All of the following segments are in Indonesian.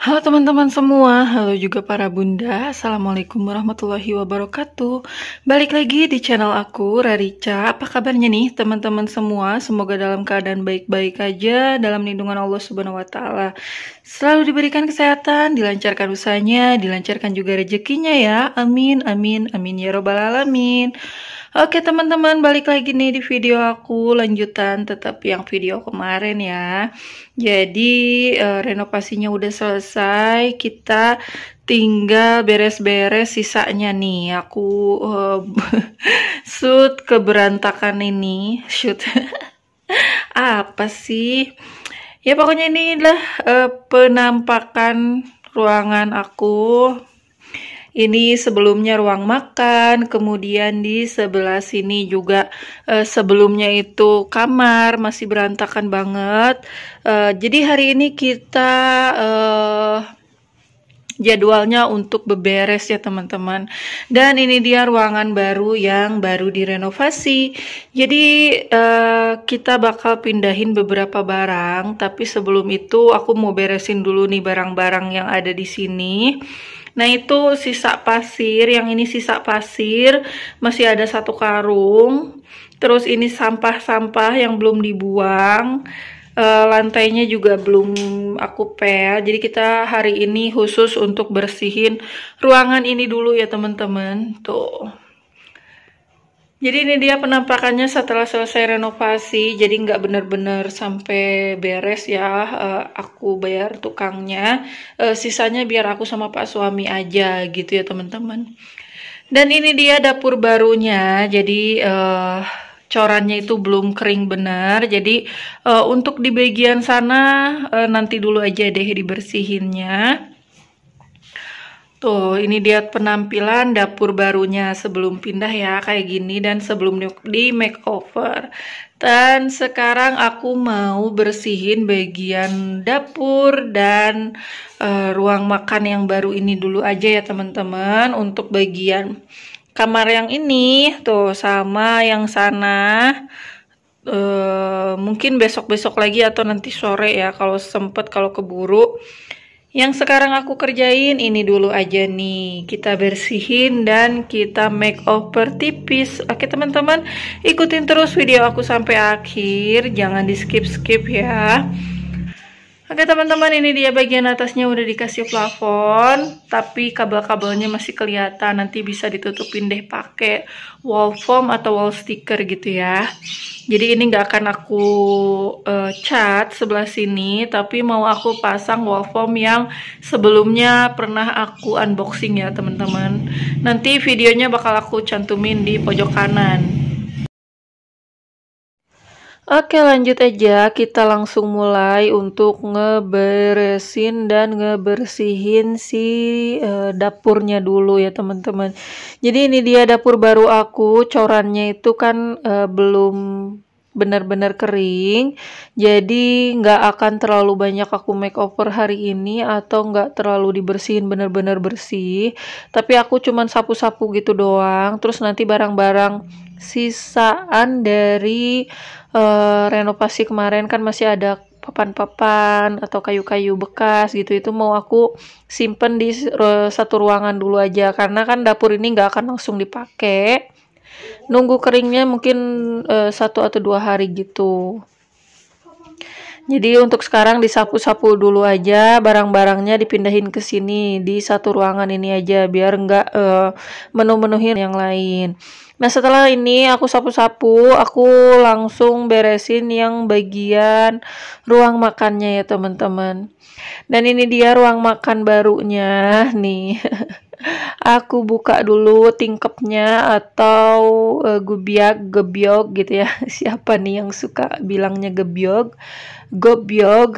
Halo teman-teman semua, halo juga para bunda Assalamualaikum warahmatullahi wabarakatuh Balik lagi di channel aku, Rarica Apa kabarnya nih teman-teman semua? Semoga dalam keadaan baik-baik aja Dalam lindungan Allah subhanahu wa ta'ala Selalu diberikan kesehatan, dilancarkan usahanya Dilancarkan juga rezekinya ya Amin, amin, amin ya robbal alamin Oke teman-teman balik lagi nih di video aku lanjutan tetap yang video kemarin ya Jadi uh, renovasinya udah selesai kita tinggal beres-beres sisanya nih Aku uh, shoot keberantakan ini shoot apa sih Ya pokoknya ini adalah uh, eh, penampakan ruangan aku ini sebelumnya ruang makan, kemudian di sebelah sini juga eh, sebelumnya itu kamar masih berantakan banget. Eh, jadi hari ini kita eh, jadwalnya untuk beberes ya teman-teman. Dan ini dia ruangan baru yang baru direnovasi. Jadi kita bakal pindahin beberapa barang, tapi sebelum itu aku mau beresin dulu nih barang-barang yang ada di sini. Nah itu sisa pasir, yang ini sisa pasir, masih ada satu karung. Terus ini sampah-sampah yang belum dibuang, e, lantainya juga belum aku pel. Jadi kita hari ini khusus untuk bersihin ruangan ini dulu ya teman-teman. Tuh. Jadi ini dia penampakannya setelah selesai renovasi, jadi nggak bener-bener sampai beres ya. Uh, aku bayar tukangnya, uh, sisanya biar aku sama Pak suami aja gitu ya teman-teman. Dan ini dia dapur barunya, jadi uh, corannya itu belum kering benar. Jadi uh, untuk di bagian sana uh, nanti dulu aja deh dibersihinnya. Tuh, ini dia penampilan dapur barunya sebelum pindah ya, kayak gini dan sebelum di makeover. Dan sekarang aku mau bersihin bagian dapur dan uh, ruang makan yang baru ini dulu aja ya teman-teman. Untuk bagian kamar yang ini, tuh sama yang sana. Uh, mungkin besok-besok lagi atau nanti sore ya kalau sempet kalau keburu yang sekarang aku kerjain ini dulu aja nih. Kita bersihin dan kita makeover tipis. Oke teman-teman, ikutin terus video aku sampai akhir. Jangan di skip-skip ya. Oke teman-teman ini dia bagian atasnya udah dikasih plafon tapi kabel-kabelnya masih kelihatan nanti bisa ditutupin deh pakai wall foam atau wall sticker gitu ya jadi ini nggak akan aku uh, cat sebelah sini tapi mau aku pasang wall foam yang sebelumnya pernah aku unboxing ya teman-teman nanti videonya bakal aku cantumin di pojok kanan Oke lanjut aja kita langsung mulai untuk ngeberesin dan ngebersihin si e, dapurnya dulu ya teman-teman. Jadi ini dia dapur baru aku, corannya itu kan e, belum benar-benar kering jadi nggak akan terlalu banyak aku makeover hari ini atau nggak terlalu dibersihin benar-benar bersih tapi aku cuman sapu-sapu gitu doang terus nanti barang-barang sisaan dari uh, renovasi kemarin kan masih ada papan-papan atau kayu-kayu bekas gitu itu mau aku simpen di eh, satu ruangan dulu aja karena kan dapur ini nggak akan langsung dipakai nunggu keringnya mungkin uh, satu atau dua hari gitu jadi untuk sekarang disapu-sapu dulu aja barang-barangnya dipindahin ke sini di satu ruangan ini aja biar enggak uh, eh, menu-menuhin yang lain. Nah setelah ini aku sapu-sapu, aku langsung beresin yang bagian ruang makannya ya teman-teman. Dan ini dia ruang makan barunya nih aku buka dulu tingkepnya atau uh, gubiak gebiog gitu ya siapa nih yang suka bilangnya gebiog gobiog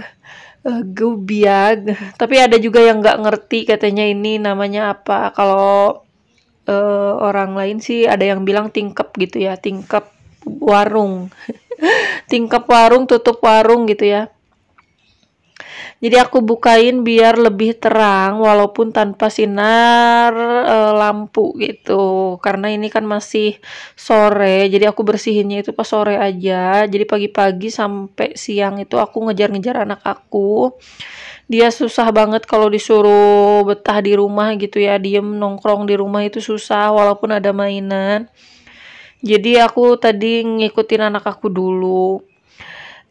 uh, eh, gubiag tapi ada juga yang nggak ngerti katanya ini namanya apa kalau uh, orang lain sih ada yang bilang tingkep gitu ya tingkep warung tingkep warung tutup warung gitu ya jadi aku bukain biar lebih terang walaupun tanpa sinar e, lampu gitu. Karena ini kan masih sore, jadi aku bersihinnya itu pas sore aja. Jadi pagi-pagi sampai siang itu aku ngejar-ngejar anak aku. Dia susah banget kalau disuruh betah di rumah gitu ya, diem nongkrong di rumah itu susah walaupun ada mainan. Jadi aku tadi ngikutin anak aku dulu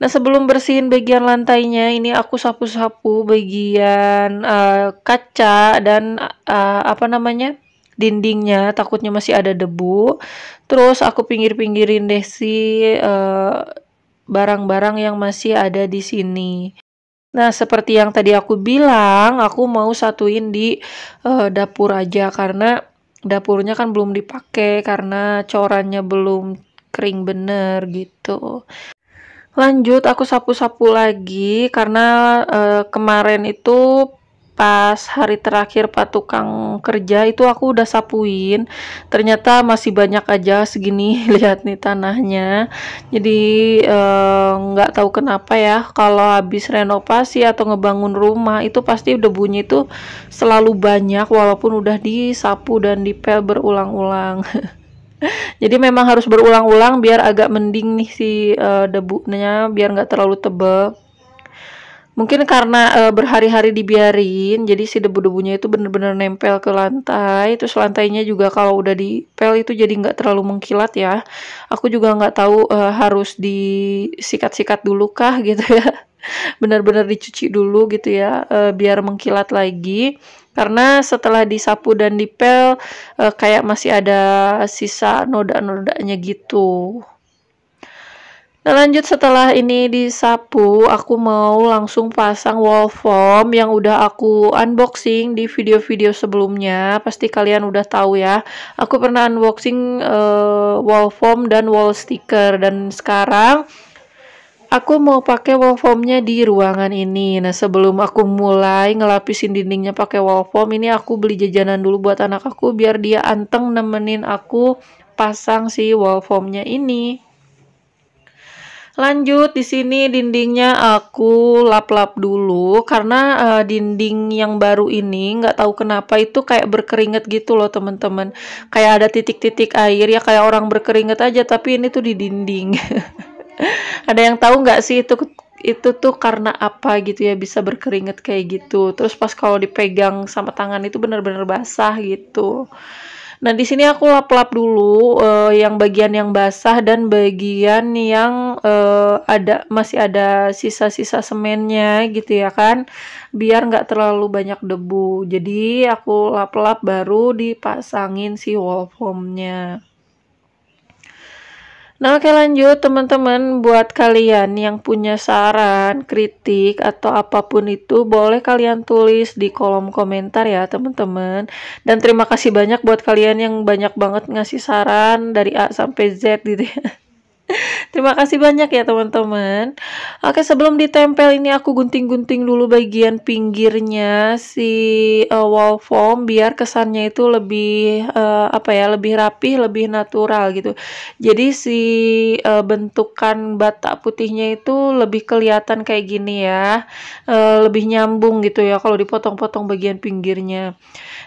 Nah, sebelum bersihin bagian lantainya, ini aku sapu-sapu bagian uh, kaca dan uh, apa namanya? dindingnya, takutnya masih ada debu. Terus aku pinggir-pinggirin deh si barang eh, barang-barang yang masih ada di sini. Nah, seperti yang tadi aku bilang, aku mau satuin di uh, dapur aja karena dapurnya kan belum dipakai karena corannya belum kering bener gitu. Lanjut aku sapu-sapu lagi karena uh, kemarin itu pas hari terakhir Pak Tukang kerja itu aku udah sapuin ternyata masih banyak aja segini lihat nih tanahnya jadi eh, nggak eh, tahu kenapa ya kalau habis renovasi atau ngebangun rumah itu pasti udah bunyi itu selalu banyak walaupun udah disapu dan dipel berulang-ulang Jadi memang harus berulang-ulang biar agak mending nih si uh, debunya biar nggak terlalu tebal. Mungkin karena e, berhari-hari dibiarin, jadi si debu-debunya itu bener-bener nempel ke lantai. Terus lantainya juga kalau udah dipel itu jadi nggak terlalu mengkilat ya. Aku juga nggak tahu e, harus disikat-sikat dulu kah gitu ya. Bener-bener dicuci dulu gitu ya, e, biar mengkilat lagi. Karena setelah disapu dan dipel, e, kayak masih ada sisa noda-nodanya gitu. Nah lanjut setelah ini disapu, aku mau langsung pasang wall foam yang udah aku unboxing di video-video sebelumnya. Pasti kalian udah tahu ya. Aku pernah unboxing uh, wall foam dan wall sticker dan sekarang aku mau pakai wall foamnya di ruangan ini. Nah, sebelum aku mulai ngelapisin dindingnya pakai wall foam, ini aku beli jajanan dulu buat anak aku biar dia anteng nemenin aku pasang si wall foamnya ini. Lanjut di sini dindingnya aku lap-lap dulu karena uh, dinding yang baru ini nggak tahu kenapa itu kayak berkeringat gitu loh teman-teman. Kayak ada titik-titik air ya kayak orang berkeringat aja tapi ini tuh di dinding. ada yang tahu nggak sih itu itu tuh karena apa gitu ya bisa berkeringat kayak gitu terus pas kalau dipegang sama tangan itu benar-benar basah gitu Nah, di sini aku lap-lap dulu uh, yang bagian yang basah dan bagian yang uh, ada masih ada sisa-sisa semennya gitu ya kan. Biar nggak terlalu banyak debu. Jadi aku lap-lap baru dipasangin si wall foamnya. Nah, oke lanjut teman-teman buat kalian yang punya saran, kritik atau apapun itu boleh kalian tulis di kolom komentar ya, teman-teman. Dan terima kasih banyak buat kalian yang banyak banget ngasih saran dari A sampai Z gitu ya. Terima kasih banyak ya teman-teman. Oke, sebelum ditempel ini aku gunting-gunting dulu bagian pinggirnya si uh, wall foam biar kesannya itu lebih uh, apa ya, lebih rapih, lebih natural gitu. Jadi si uh, bentukan bata putihnya itu lebih kelihatan kayak gini ya. Uh, lebih nyambung gitu ya kalau dipotong-potong bagian pinggirnya.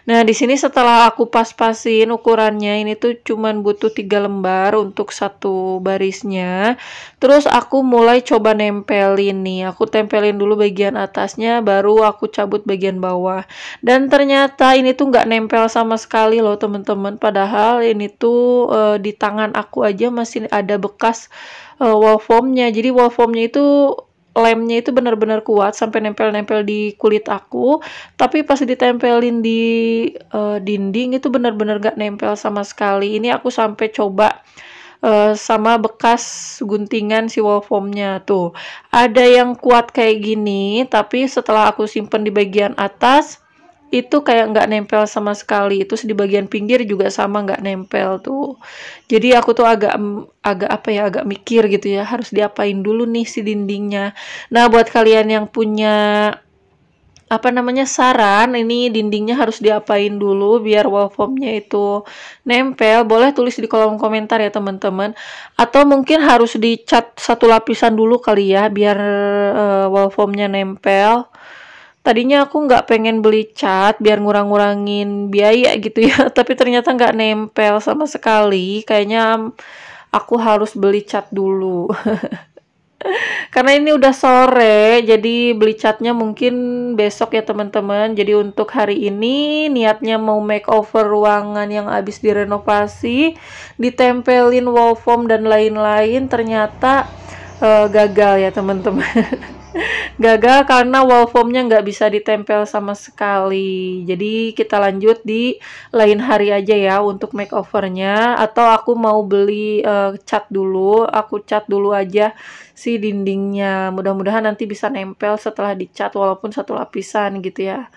Nah, di sini setelah aku pas-pasin ukurannya ini tuh cuman butuh tiga lembar untuk satu baris garisnya terus aku mulai coba nempelin nih aku tempelin dulu bagian atasnya baru aku cabut bagian bawah dan ternyata ini tuh nggak nempel sama sekali loh temen-temen. padahal ini tuh e, di tangan aku aja masih ada bekas e, wall foamnya jadi wall foamnya itu lemnya itu benar-benar kuat sampai nempel-nempel di kulit aku tapi pas ditempelin di uh, dinding itu benar-benar gak nempel sama sekali ini aku sampai coba Eh, sama bekas guntingan si wall foamnya tuh ada yang kuat kayak gini tapi setelah aku simpen di bagian atas itu kayak nggak nempel sama sekali itu di bagian pinggir juga sama nggak nempel tuh jadi aku tuh agak agak apa ya agak mikir gitu ya harus diapain dulu nih si dindingnya nah buat kalian yang punya apa namanya saran ini dindingnya harus diapain dulu biar waveformnya itu nempel boleh tulis di kolom komentar ya teman-teman atau mungkin harus dicat satu lapisan dulu kali ya biar uh, eh, waveformnya nempel tadinya aku nggak pengen beli cat biar ngurang-ngurangin biaya gitu ya tapi ternyata nggak nempel sama sekali kayaknya aku harus beli cat dulu Karena ini udah sore, jadi beli catnya mungkin besok ya teman-teman. Jadi untuk hari ini niatnya mau makeover ruangan yang habis direnovasi, ditempelin wall foam dan lain-lain. Ternyata uh, gagal ya teman-teman. gagal karena wall foamnya nggak bisa ditempel sama sekali jadi kita lanjut di lain hari aja ya untuk makeovernya atau aku mau beli uh, cat dulu aku cat dulu aja si dindingnya mudah-mudahan nanti bisa nempel setelah dicat walaupun satu lapisan gitu ya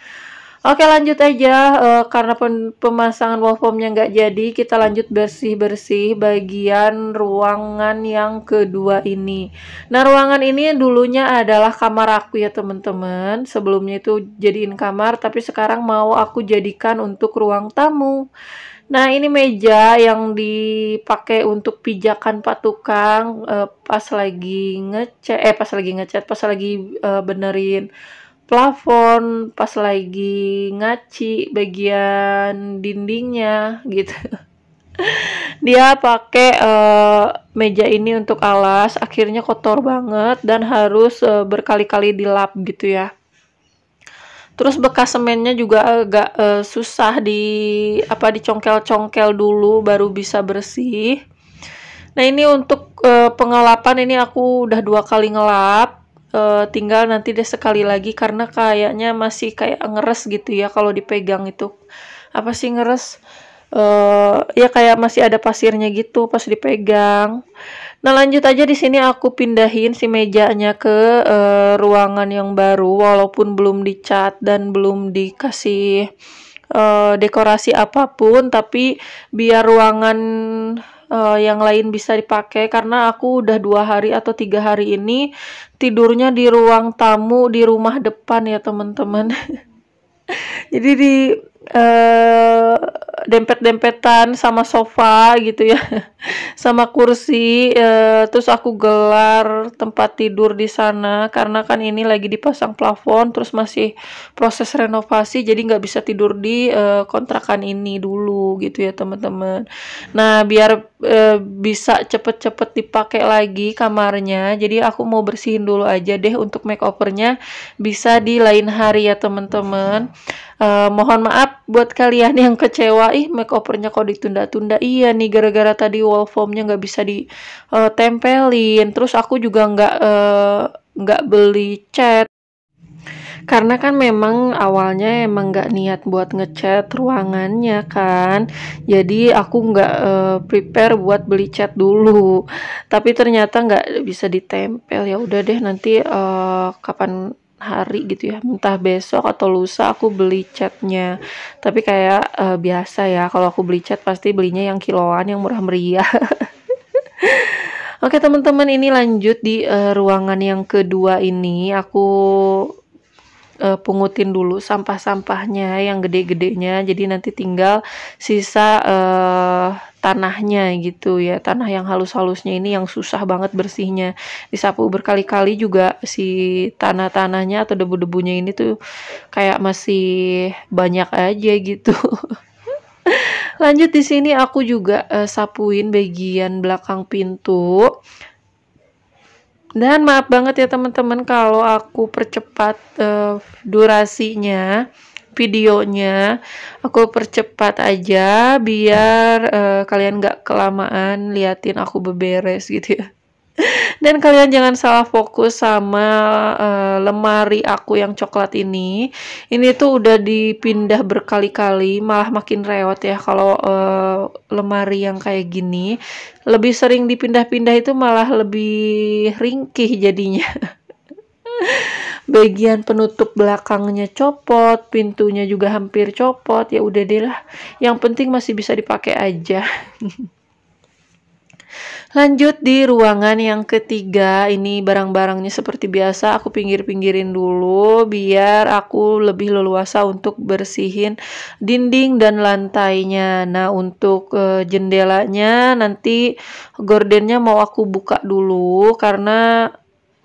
Oke lanjut aja uh, karena pemasangan wall foamnya nggak jadi kita lanjut bersih-bersih bagian ruangan yang kedua ini. Nah ruangan ini dulunya adalah kamar aku ya teman-teman. Sebelumnya itu jadiin kamar tapi sekarang mau aku jadikan untuk ruang tamu. Nah, ini meja yang dipakai untuk pijakan Pak Tukang uh, pas lagi ngecat eh pas lagi ngecat, eh, pas lagi uh, benerin plafon, pas lagi ngaci bagian dindingnya gitu. Dia pakai uh, meja ini untuk alas, akhirnya kotor banget dan harus uh, berkali-kali dilap gitu ya. Terus bekas semennya juga agak uh, susah di apa dicongkel-congkel dulu baru bisa bersih. Nah, ini untuk uh, pengelapan ini aku udah dua kali ngelap uh, tinggal nanti deh sekali lagi karena kayaknya masih kayak ngeres gitu ya kalau dipegang itu apa sih ngeres uh, ya kayak masih ada pasirnya gitu pas dipegang nah lanjut aja di sini aku pindahin si mejanya ke uh, ruangan yang baru walaupun belum dicat dan belum dikasih uh, dekorasi apapun tapi biar ruangan uh, yang lain bisa dipakai karena aku udah dua hari atau tiga hari ini tidurnya di ruang tamu di rumah depan ya teman-teman. Jadi di Eh, dempet-dempetan sama sofa gitu ya. sama kursi uh, terus aku gelar tempat tidur di sana karena kan ini lagi dipasang plafon terus masih proses renovasi jadi nggak bisa tidur di uh, kontrakan ini dulu gitu ya teman-teman. Nah, biar uh, bisa cepet-cepet dipakai lagi kamarnya. Jadi aku mau bersihin dulu aja deh untuk makeovernya bisa di lain hari ya teman-teman. Uh, mohon maaf buat kalian yang kecewa, ih makeovernya kok ditunda-tunda. Iya nih gara-gara tadi wall foamnya nggak bisa ditempelin. Terus aku juga nggak eh, nggak uh, beli cat. Karena kan memang awalnya emang nggak niat buat ngecat ruangannya kan, jadi aku nggak uh, prepare buat beli cat dulu. Tapi ternyata nggak bisa ditempel ya udah deh nanti uh, kapan hari gitu ya entah besok atau lusa aku beli catnya tapi kayak uh, biasa ya kalau aku beli cat pasti belinya yang kiloan yang murah meriah Oke teman-teman ini lanjut di uh, ruangan yang kedua ini aku uh, pungutin dulu sampah-sampahnya yang gede-gedenya jadi nanti tinggal sisa uh, tanahnya gitu ya tanah yang halus-halusnya ini yang susah banget bersihnya disapu berkali-kali juga si tanah-tanahnya atau debu-debunya ini tuh kayak masih banyak aja gitu lanjut di sini aku juga uh, sapuin bagian belakang pintu dan maaf banget ya teman-teman kalau aku percepat uh, durasinya videonya aku percepat aja biar uh, kalian gak kelamaan liatin aku beberes gitu ya dan kalian jangan salah fokus sama uh, lemari aku yang coklat ini ini tuh udah dipindah berkali-kali malah makin reot ya kalau uh, lemari yang kayak gini lebih sering dipindah-pindah itu malah lebih ringkih jadinya bagian penutup belakangnya copot, pintunya juga hampir copot, ya udah deh lah. Yang penting masih bisa dipakai aja. Lanjut di ruangan yang ketiga, ini barang-barangnya seperti biasa aku pinggir-pinggirin dulu biar aku lebih leluasa untuk bersihin dinding dan lantainya. Nah, untuk e, jendelanya nanti gordennya mau aku buka dulu karena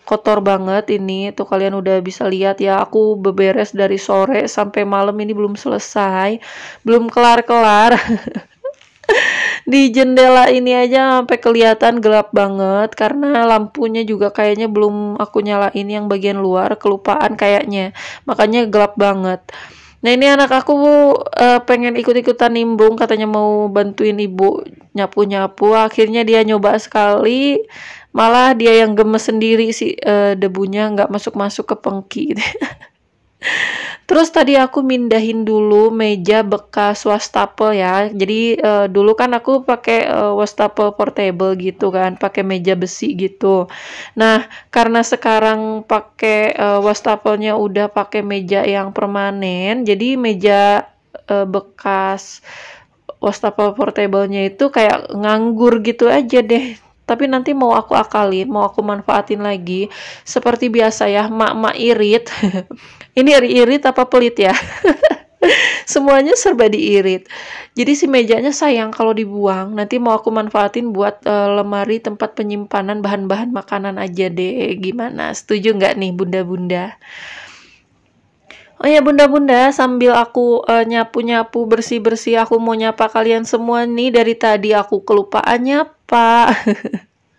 kotor banget ini tuh kalian udah bisa lihat ya aku beberes dari sore sampai malam ini belum selesai belum kelar-kelar di jendela ini aja sampai kelihatan gelap banget karena lampunya juga kayaknya belum aku nyalain yang bagian luar kelupaan kayaknya makanya gelap banget Nah ini anak aku uh, pengen ikut-ikutan nimbung katanya mau bantuin ibu nyapu-nyapu akhirnya dia nyoba sekali malah dia yang gemes sendiri si uh, eh, debunya nggak masuk masuk ke pengki gitu. Terus tadi aku mindahin dulu meja bekas wastafel ya. Jadi uh, dulu kan aku pakai uh, wastafel portable gitu kan, pakai meja besi gitu. Nah, karena sekarang pakai uh, wastafelnya udah pakai meja yang permanen, jadi meja uh, bekas wastafel portable itu kayak nganggur gitu aja deh tapi nanti mau aku akalin, mau aku manfaatin lagi. Seperti biasa ya, mak-mak irit. ini irit apa pelit ya? Semuanya serba diirit. Jadi si mejanya sayang kalau dibuang. Nanti mau aku manfaatin buat uh, lemari tempat penyimpanan bahan-bahan makanan aja deh. Gimana? Setuju nggak nih bunda-bunda? Oh ya bunda-bunda, sambil aku eh, nyapu-nyapu bersih-bersih, aku mau nyapa kalian semua nih dari tadi aku kelupaan nyapa.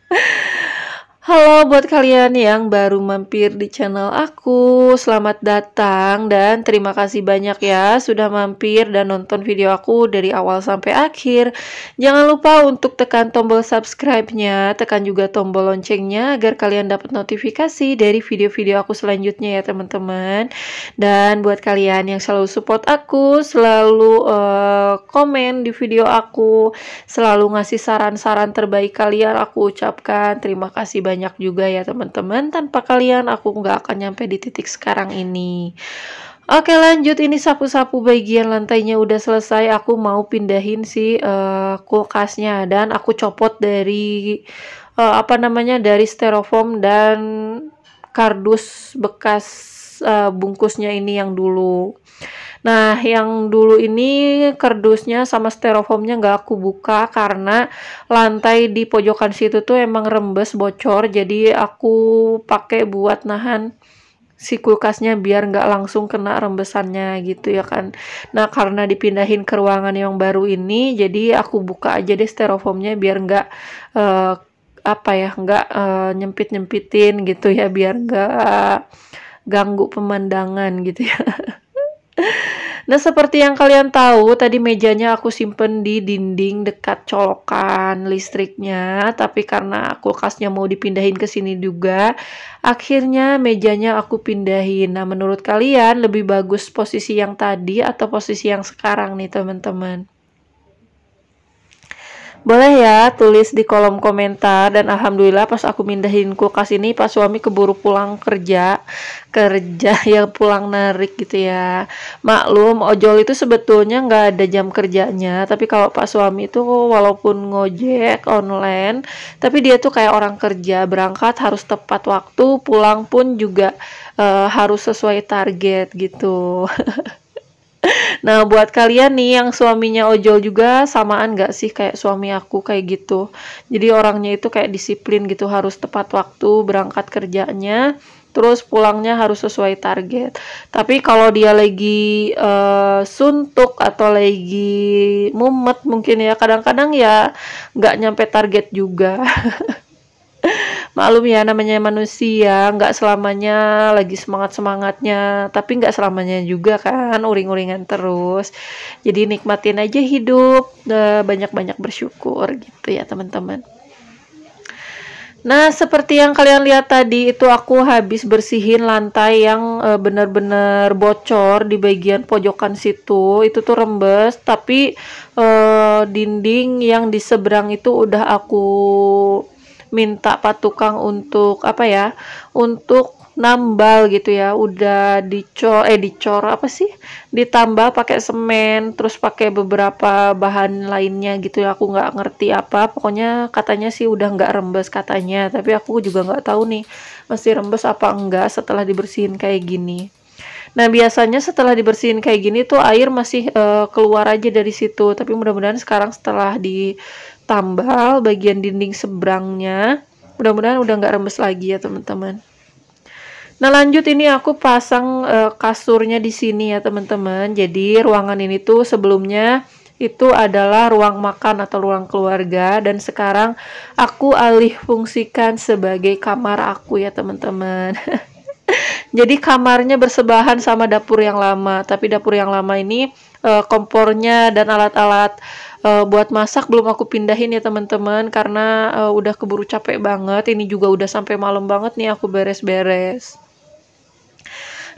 Halo buat kalian yang baru mampir di channel aku, selamat datang dan terima kasih banyak ya sudah mampir dan nonton video aku dari awal sampai akhir. Jangan lupa untuk tekan tombol subscribe-nya, tekan juga tombol loncengnya agar kalian dapat notifikasi dari video-video aku selanjutnya ya teman-teman. Dan buat kalian yang selalu support aku, selalu uh, komen di video aku, selalu ngasih saran-saran terbaik kalian, aku ucapkan terima kasih banyak banyak juga ya teman-teman. Tanpa kalian aku nggak akan nyampe di titik sekarang ini. Oke lanjut ini sapu-sapu bagian lantainya udah selesai aku mau pindahin si uh, kulkasnya dan aku copot dari uh, apa namanya dari styrofoam dan kardus bekas uh, bungkusnya ini yang dulu Nah, yang dulu ini kerdusnya sama styrofoamnya nggak aku buka karena lantai di pojokan situ tuh emang rembes bocor, jadi aku pakai buat nahan si kulkasnya biar nggak langsung kena rembesannya gitu ya kan. Nah karena dipindahin ke ruangan yang baru ini, jadi aku buka aja deh styrofoamnya biar nggak uh, apa ya nggak uh, eh, nyempit nyempitin gitu ya biar nggak ganggu pemandangan gitu ya. Nah, seperti yang kalian tahu, tadi mejanya aku simpen di dinding dekat colokan listriknya, tapi karena kulkasnya mau dipindahin ke sini juga, akhirnya mejanya aku pindahin. Nah, menurut kalian lebih bagus posisi yang tadi atau posisi yang sekarang nih, teman-teman? Boleh ya, tulis di kolom komentar dan alhamdulillah pas aku mindahin kulkas ini pas suami keburu pulang kerja, kerja ya pulang narik gitu ya. Maklum ojol itu sebetulnya nggak ada jam kerjanya, tapi kalau pak suami itu walaupun ngojek online, tapi dia tuh kayak orang kerja, berangkat harus tepat waktu, pulang pun juga uh, harus sesuai target gitu. Nah, buat kalian nih yang suaminya ojol juga samaan gak sih kayak suami aku kayak gitu. Jadi orangnya itu kayak disiplin gitu, harus tepat waktu berangkat kerjanya, terus pulangnya harus sesuai target. Tapi kalau dia lagi uh, suntuk atau lagi mumet mungkin ya kadang-kadang ya gak nyampe target juga. Maklum ya namanya manusia, nggak selamanya lagi semangat-semangatnya, tapi nggak selamanya juga kan uring-uringan terus. Jadi nikmatin aja hidup, e, banyak-banyak bersyukur gitu ya teman-teman. Nah, seperti yang kalian lihat tadi itu aku habis bersihin lantai yang e, benar-benar bocor di bagian pojokan situ. Itu tuh rembes, tapi e, dinding yang di seberang itu udah aku minta pak tukang untuk apa ya untuk nambal gitu ya udah dicor eh dicor apa sih ditambah pakai semen terus pakai beberapa bahan lainnya gitu ya aku nggak ngerti apa pokoknya katanya sih udah nggak rembes katanya tapi aku juga nggak tahu nih masih rembes apa enggak setelah dibersihin kayak gini Nah, biasanya setelah dibersihin kayak gini tuh air masih uh, keluar aja dari situ. Tapi mudah-mudahan sekarang setelah ditambal bagian dinding seberangnya, mudah-mudahan udah nggak rembes lagi ya, teman-teman. Nah, lanjut ini aku pasang uh, kasurnya di sini ya, teman-teman. Jadi, ruangan ini tuh sebelumnya itu adalah ruang makan atau ruang keluarga dan sekarang aku alih fungsikan sebagai kamar aku ya, teman-teman. Jadi kamarnya bersebahan sama dapur yang lama, tapi dapur yang lama ini uh, kompornya dan alat-alat uh, buat masak belum aku pindahin ya teman-teman karena uh, udah keburu capek banget. Ini juga udah sampai malam banget nih aku beres-beres.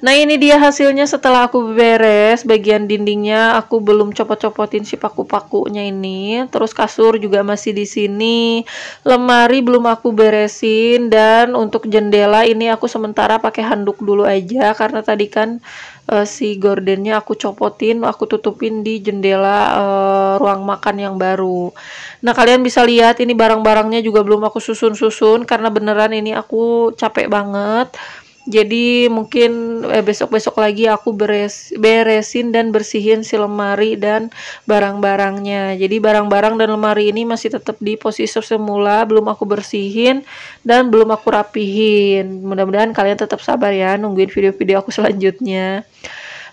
Nah ini dia hasilnya setelah aku beres bagian dindingnya aku belum copot-copotin si paku-pakunya ini. Terus kasur juga masih di sini. Lemari belum aku beresin dan untuk jendela ini aku sementara pakai handuk dulu aja karena tadi kan uh, si gordennya aku copotin, aku tutupin di jendela uh, ruang makan yang baru. Nah kalian bisa lihat ini barang-barangnya juga belum aku susun-susun karena beneran ini aku capek banget jadi mungkin eh, besok-besok lagi aku beres beresin dan bersihin si lemari dan barang-barangnya jadi barang-barang dan lemari ini masih tetap di posisi semula belum aku bersihin dan belum aku rapihin mudah-mudahan kalian tetap sabar ya nungguin video-video aku selanjutnya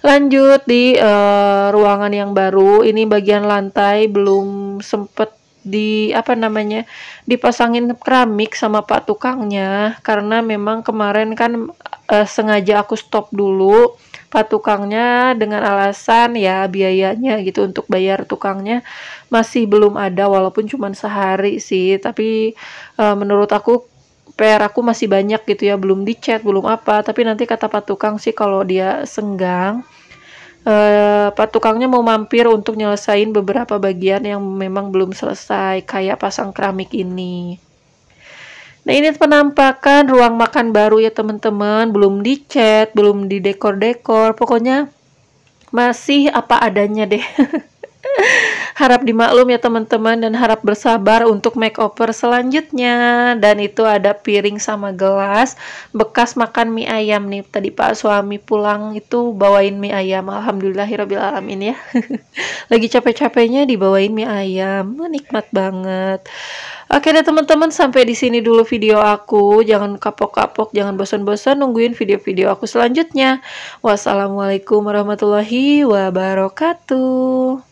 lanjut di uh, ruangan yang baru ini bagian lantai belum sempet di apa namanya dipasangin keramik sama pak tukangnya karena memang kemarin kan uh, sengaja aku stop dulu pak tukangnya dengan alasan ya biayanya gitu untuk bayar tukangnya masih belum ada walaupun cuma sehari sih tapi uh, menurut aku PR aku masih banyak gitu ya belum dicat belum apa tapi nanti kata pak tukang sih kalau dia senggang Eh, Pak tukangnya mau mampir untuk nyelesain beberapa bagian yang memang belum selesai kayak pasang keramik ini. Nah ini penampakan ruang makan baru ya teman-teman, belum dicat, belum didekor-dekor, pokoknya masih apa adanya deh. Harap dimaklum ya teman-teman dan harap bersabar untuk makeover selanjutnya. Dan itu ada piring sama gelas bekas makan mie ayam nih. Tadi Pak suami pulang itu bawain mie ayam. Alhamdulillahirobbilalamin ya. ya. Lagi capek-capeknya dibawain mie ayam. Nikmat banget. Oke deh teman-teman, sampai di sini dulu video aku. Jangan kapok-kapok, jangan bosan-bosan nungguin video-video aku selanjutnya. Wassalamualaikum warahmatullahi wabarakatuh.